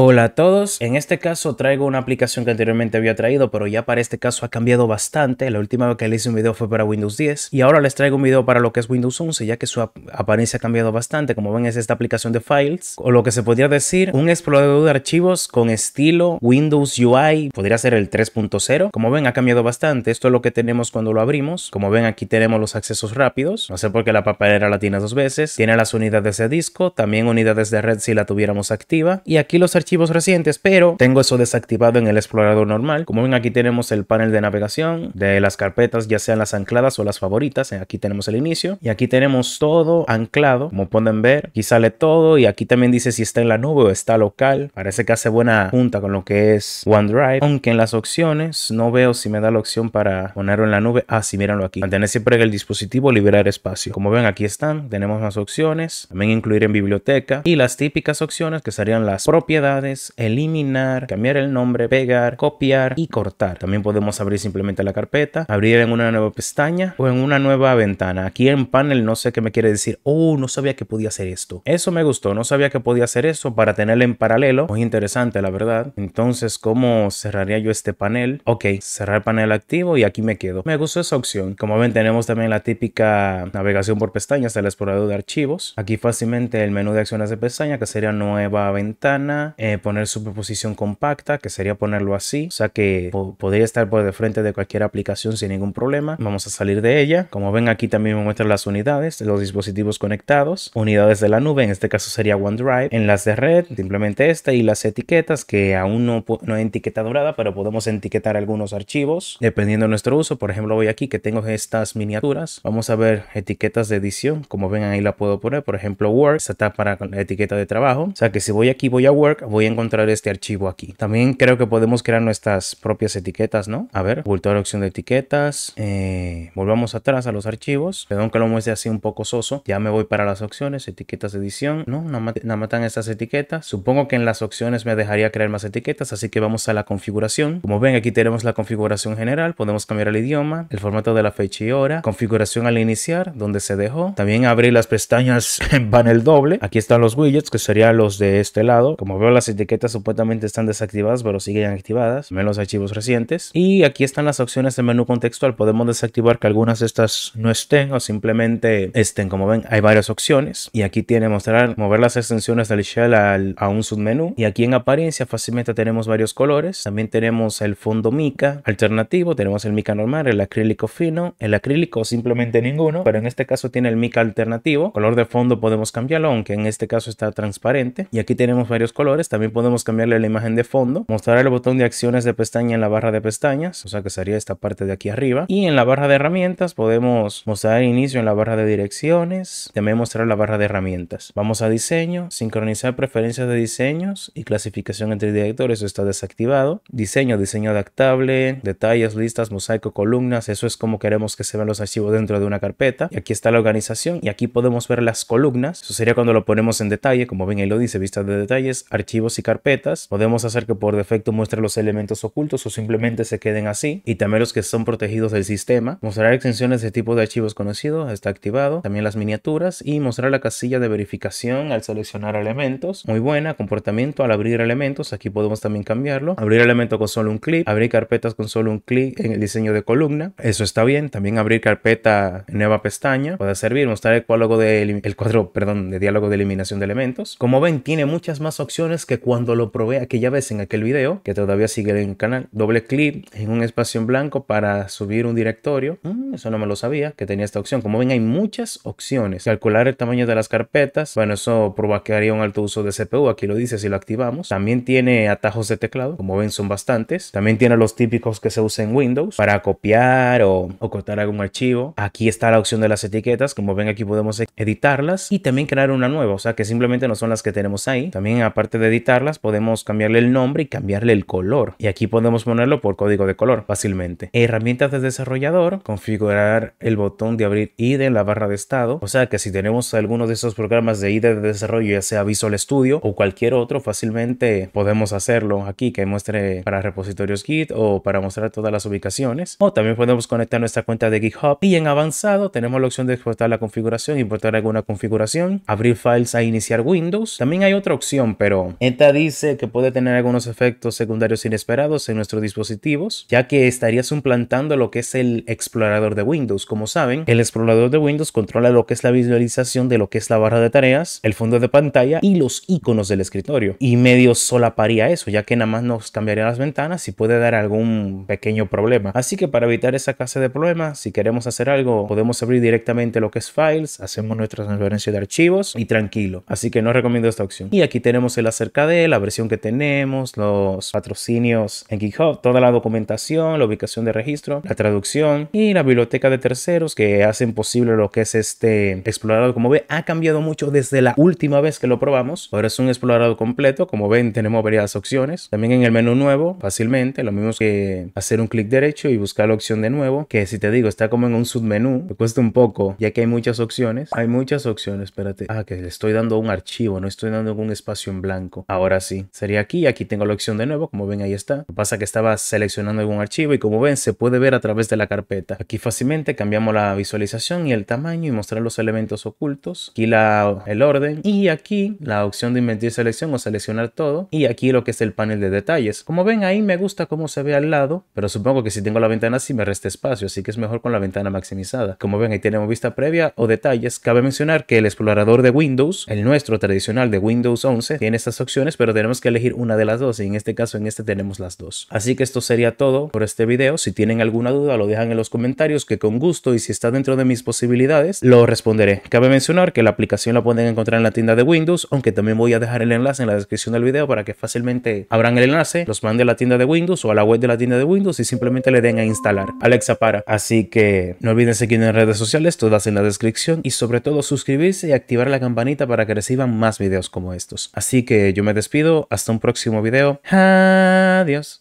Hola a todos, en este caso traigo una aplicación que anteriormente había traído pero ya para este caso ha cambiado bastante, la última vez que le hice un video fue para Windows 10 y ahora les traigo un video para lo que es Windows 11 ya que su apariencia ha cambiado bastante, como ven es esta aplicación de files o lo que se podría decir un explorador de archivos con estilo Windows UI, podría ser el 3.0, como ven ha cambiado bastante, esto es lo que tenemos cuando lo abrimos, como ven aquí tenemos los accesos rápidos, no sé por qué la papelera la tiene dos veces, tiene las unidades de disco, también unidades de red si la tuviéramos activa y aquí los archivos archivos recientes, pero tengo eso desactivado en el explorador normal. Como ven, aquí tenemos el panel de navegación de las carpetas, ya sean las ancladas o las favoritas. Eh, aquí tenemos el inicio y aquí tenemos todo anclado. Como pueden ver, aquí sale todo y aquí también dice si está en la nube o está local. Parece que hace buena junta con lo que es OneDrive, aunque en las opciones no veo si me da la opción para ponerlo en la nube. así ah, sí, mírenlo aquí. Mantener siempre el dispositivo, liberar espacio. Como ven, aquí están. Tenemos más opciones. También incluir en biblioteca y las típicas opciones que serían las propiedades eliminar, cambiar el nombre, pegar, copiar y cortar. También podemos abrir simplemente la carpeta, abrir en una nueva pestaña o en una nueva ventana. Aquí en panel no sé qué me quiere decir. Oh, no sabía que podía hacer esto. Eso me gustó, no sabía que podía hacer eso para tenerlo en paralelo. Muy interesante, la verdad. Entonces, ¿cómo cerraría yo este panel? Ok, cerrar panel activo y aquí me quedo. Me gustó esa opción. Como ven, tenemos también la típica navegación por pestañas del explorador de archivos. Aquí fácilmente el menú de acciones de pestaña, que sería nueva ventana, eh, poner superposición compacta, que sería ponerlo así, o sea que podría estar por de frente de cualquier aplicación sin ningún problema. Vamos a salir de ella. Como ven aquí también me muestran las unidades, los dispositivos conectados, unidades de la nube, en este caso sería OneDrive, las de red, simplemente esta y las etiquetas que aún no, no hay etiqueta dorada, pero podemos etiquetar algunos archivos dependiendo de nuestro uso. Por ejemplo, voy aquí que tengo estas miniaturas. Vamos a ver etiquetas de edición. Como ven ahí la puedo poner, por ejemplo, Work, esta está para etiqueta de trabajo. O sea que si voy aquí, voy a Work, voy a encontrar este archivo aquí. También creo que podemos crear nuestras propias etiquetas, ¿no? A ver, la opción de etiquetas. Eh, volvamos atrás a los archivos. Perdón que lo muestre así un poco soso. Ya me voy para las opciones, etiquetas de edición. No, nada más, estas etiquetas. Supongo que en las opciones me dejaría crear más etiquetas, así que vamos a la configuración. Como ven, aquí tenemos la configuración general. Podemos cambiar el idioma, el formato de la fecha y hora, configuración al iniciar, donde se dejó. También abrir las pestañas en panel doble. Aquí están los widgets, que serían los de este lado. Como veo, las etiquetas supuestamente están desactivadas, pero siguen activadas, Menos los archivos recientes. Y aquí están las opciones de menú contextual. Podemos desactivar que algunas de estas no estén o simplemente estén. Como ven, hay varias opciones. Y aquí tiene mostrar, mover las extensiones del shell a un submenú. Y aquí en apariencia fácilmente tenemos varios colores. También tenemos el fondo mica alternativo, tenemos el mica normal, el acrílico fino, el acrílico simplemente ninguno, pero en este caso tiene el mica alternativo. Color de fondo podemos cambiarlo, aunque en este caso está transparente. Y aquí tenemos varios colores pues también podemos cambiarle la imagen de fondo, mostrar el botón de acciones de pestaña en la barra de pestañas, o sea que sería esta parte de aquí arriba. Y en la barra de herramientas podemos mostrar el inicio en la barra de direcciones, también mostrar la barra de herramientas. Vamos a diseño, sincronizar preferencias de diseños y clasificación entre directores, está desactivado. Diseño, diseño adaptable, detalles, listas, mosaico, columnas, eso es como queremos que se vean los archivos dentro de una carpeta. Y aquí está la organización y aquí podemos ver las columnas, eso sería cuando lo ponemos en detalle, como ven ahí lo dice, vistas de detalles, archivo y carpetas. Podemos hacer que por defecto muestre los elementos ocultos o simplemente se queden así y también los que son protegidos del sistema. Mostrar extensiones de tipo de archivos conocidos está activado. También las miniaturas y mostrar la casilla de verificación al seleccionar elementos. Muy buena, comportamiento al abrir elementos. Aquí podemos también cambiarlo. Abrir elemento con solo un clic. Abrir carpetas con solo un clic en el diseño de columna. Eso está bien. También abrir carpeta nueva pestaña. Puede servir. Mostrar el cuadro de, el cuadro, de diálogo de eliminación de elementos. Como ven, tiene muchas más opciones que cuando lo probé aquella ya ves en aquel video, que todavía sigue en el canal, doble clic en un espacio en blanco para subir un directorio. Mm, eso no me lo sabía, que tenía esta opción. Como ven, hay muchas opciones. Calcular el tamaño de las carpetas. Bueno, eso provocaría un alto uso de CPU. Aquí lo dice si lo activamos. También tiene atajos de teclado. Como ven, son bastantes. También tiene los típicos que se usan en Windows para copiar o, o cortar algún archivo. Aquí está la opción de las etiquetas. Como ven, aquí podemos editarlas y también crear una nueva. O sea, que simplemente no son las que tenemos ahí. También aparte de podemos cambiarle el nombre y cambiarle el color. Y aquí podemos ponerlo por código de color fácilmente. Herramientas de desarrollador, configurar el botón de abrir IDE en la barra de estado. O sea que si tenemos alguno de esos programas de IDE de desarrollo, ya sea Visual Studio o cualquier otro, fácilmente podemos hacerlo aquí que muestre para repositorios Git o para mostrar todas las ubicaciones. O también podemos conectar nuestra cuenta de GitHub. Y en avanzado tenemos la opción de exportar la configuración, importar alguna configuración, abrir files a e iniciar Windows. También hay otra opción, pero ETA dice que puede tener algunos efectos secundarios inesperados en nuestros dispositivos, ya que estaría suplantando lo que es el explorador de Windows. Como saben, el explorador de Windows controla lo que es la visualización de lo que es la barra de tareas, el fondo de pantalla y los iconos del escritorio. Y medio solaparía eso, ya que nada más nos cambiaría las ventanas y puede dar algún pequeño problema. Así que para evitar esa clase de problemas, si queremos hacer algo, podemos abrir directamente lo que es files, hacemos nuestra transferencia de archivos y tranquilo. Así que no recomiendo esta opción. Y aquí tenemos el hacer de la versión que tenemos, los patrocinios en GitHub, toda la documentación, la ubicación de registro, la traducción y la biblioteca de terceros que hacen posible lo que es este explorador. Como ve, ha cambiado mucho desde la última vez que lo probamos. Ahora es un explorador completo. Como ven, tenemos varias opciones. También en el menú nuevo, fácilmente, lo mismo que hacer un clic derecho y buscar la opción de nuevo, que si te digo, está como en un submenú. Me cuesta un poco, ya que hay muchas opciones. Hay muchas opciones, espérate. Ah, que le estoy dando un archivo, no estoy dando un espacio en blanco. Ahora sí, sería aquí, aquí tengo la opción de nuevo, como ven ahí está. Lo pasa que estaba seleccionando algún archivo y como ven se puede ver a través de la carpeta. Aquí fácilmente cambiamos la visualización y el tamaño y mostrar los elementos ocultos. Aquí el orden y aquí la opción de invertir selección o seleccionar todo y aquí lo que es el panel de detalles. Como ven ahí me gusta cómo se ve al lado, pero supongo que si tengo la ventana así me resta espacio, así que es mejor con la ventana maximizada. Como ven ahí tenemos vista previa o detalles. Cabe mencionar que el explorador de Windows, el nuestro tradicional de Windows 11, tiene estas opciones pero tenemos que elegir una de las dos y en este caso en este tenemos las dos. Así que esto sería todo por este video. Si tienen alguna duda lo dejan en los comentarios que con gusto y si está dentro de mis posibilidades lo responderé. Cabe mencionar que la aplicación la pueden encontrar en la tienda de Windows, aunque también voy a dejar el enlace en la descripción del video para que fácilmente abran el enlace, los mande a la tienda de Windows o a la web de la tienda de Windows y simplemente le den a instalar. Alexa para. Así que no olviden seguir en redes sociales, todas en la descripción y sobre todo suscribirse y activar la campanita para que reciban más videos como estos. Así que yo yo me despido, hasta un próximo video. Adiós.